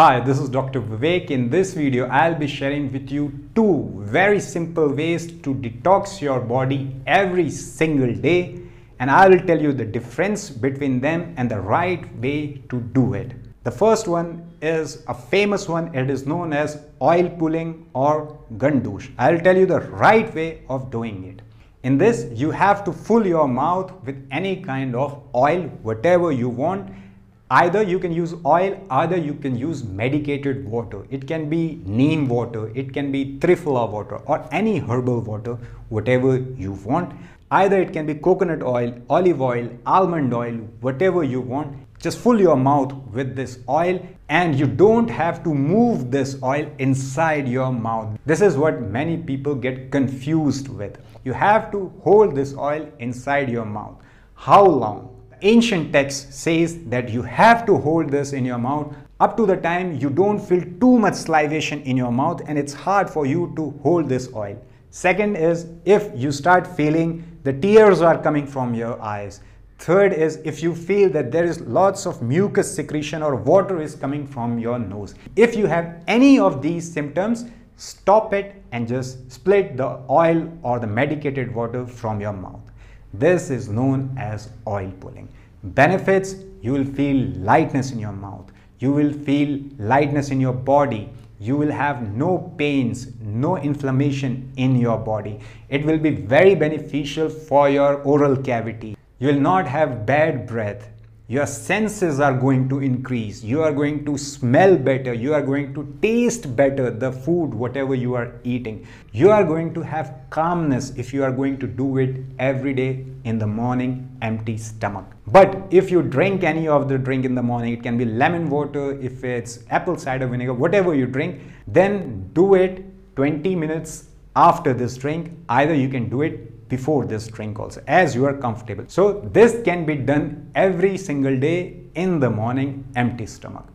Hi, this is Dr. Vivek. In this video, I'll be sharing with you two very simple ways to detox your body every single day. And I will tell you the difference between them and the right way to do it. The first one is a famous one. It is known as oil pulling or gandush. I'll tell you the right way of doing it. In this, you have to fill your mouth with any kind of oil, whatever you want, either you can use oil either you can use medicated water it can be neem water it can be trifla water or any herbal water whatever you want either it can be coconut oil olive oil almond oil whatever you want just fill your mouth with this oil and you don't have to move this oil inside your mouth this is what many people get confused with you have to hold this oil inside your mouth how long ancient text says that you have to hold this in your mouth up to the time you don't feel too much salivation in your mouth and it's hard for you to hold this oil. Second is if you start feeling the tears are coming from your eyes. Third is if you feel that there is lots of mucus secretion or water is coming from your nose. If you have any of these symptoms, stop it and just split the oil or the medicated water from your mouth. This is known as oil pulling. Benefits, you will feel lightness in your mouth. You will feel lightness in your body. You will have no pains, no inflammation in your body. It will be very beneficial for your oral cavity. You will not have bad breath your senses are going to increase you are going to smell better you are going to taste better the food whatever you are eating you are going to have calmness if you are going to do it every day in the morning empty stomach but if you drink any of the drink in the morning it can be lemon water if it's apple cider vinegar whatever you drink then do it 20 minutes after this drink either you can do it before this drink also, as you are comfortable. So this can be done every single day in the morning empty stomach.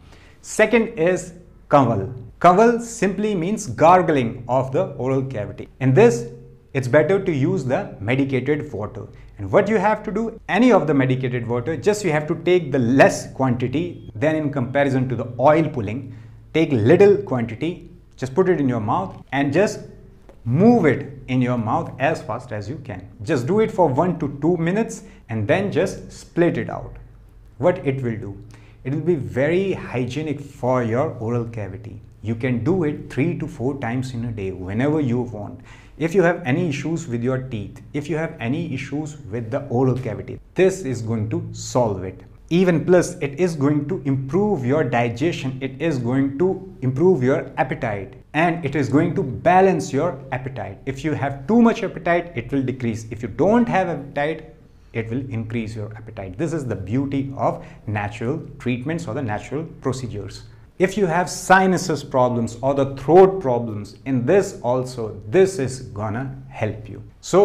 Second is kaval. Kaval simply means gargling of the oral cavity. In this, it's better to use the medicated water. And what you have to do, any of the medicated water, just you have to take the less quantity than in comparison to the oil pulling. Take little quantity, just put it in your mouth and just move it in your mouth as fast as you can. Just do it for 1 to 2 minutes and then just split it out. What it will do? It will be very hygienic for your oral cavity. You can do it 3 to 4 times in a day whenever you want. If you have any issues with your teeth, if you have any issues with the oral cavity, this is going to solve it even plus it is going to improve your digestion it is going to improve your appetite and it is going to balance your appetite if you have too much appetite it will decrease if you don't have appetite it will increase your appetite this is the beauty of natural treatments or the natural procedures if you have sinuses problems or the throat problems in this also this is gonna help you so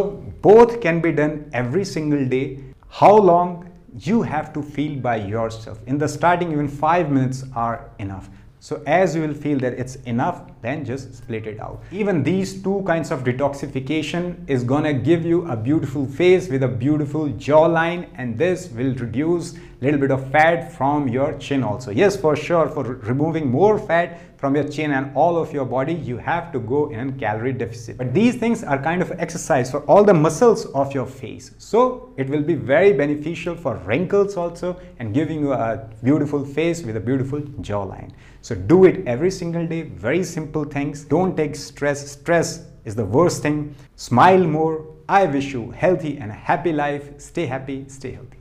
both can be done every single day how long you have to feel by yourself. In the starting, even five minutes are enough. So as you will feel that it's enough, then just split it out. Even these two kinds of detoxification is gonna give you a beautiful face with a beautiful jawline and this will reduce little bit of fat from your chin also. Yes, for sure, for removing more fat, from your chin and all of your body, you have to go in calorie deficit. But these things are kind of exercise for all the muscles of your face. So it will be very beneficial for wrinkles also and giving you a beautiful face with a beautiful jawline. So do it every single day, very simple things. Don't take stress. Stress is the worst thing. Smile more. I wish you healthy and happy life. Stay happy, stay healthy.